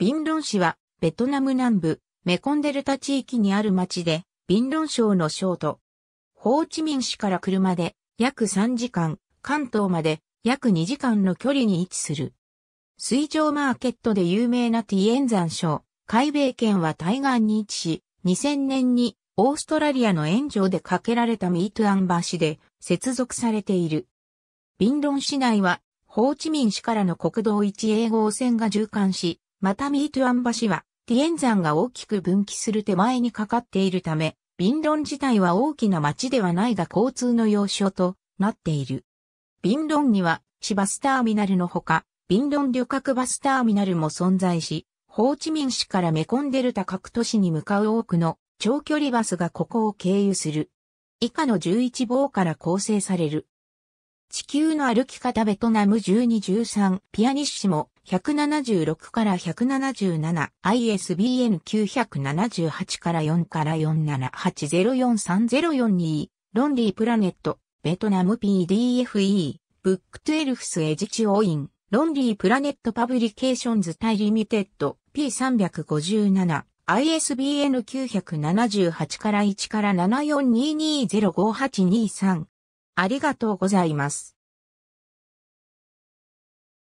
ビンロン市は、ベトナム南部、メコンデルタ地域にある町で、ビンロン省の省都。ホーチミン市から車で約3時間、関東まで約2時間の距離に位置する。水上マーケットで有名なティエンザン省、海米県は対岸に位置し、2000年にオーストラリアの援助で架けられたミートアンバー市で接続されている。ビンロン市内は、ホーチミン市からの国道1 a 号線が縦貫し、またミートゥアン橋は、ティエン山が大きく分岐する手前にかかっているため、ビンロン自体は大きな町ではないが交通の要所となっている。ビンロンには、市バスターミナルのほか、ビンロン旅客バスターミナルも存在し、ホーチミン市からメコンデルタ各都市に向かう多くの長距離バスがここを経由する。以下の11棒から構成される。地球の歩き方ベトナム1213ピアニッシモ176から177、ISBN 978から4から478043042、ロンリープラネット、ベトナム PDFE、ブックトゥエルフスエジチオイン、ロンリープラネットパブリケーションズタイリミテッド、P357、ISBN 978から1から742205823。ありがとうございます。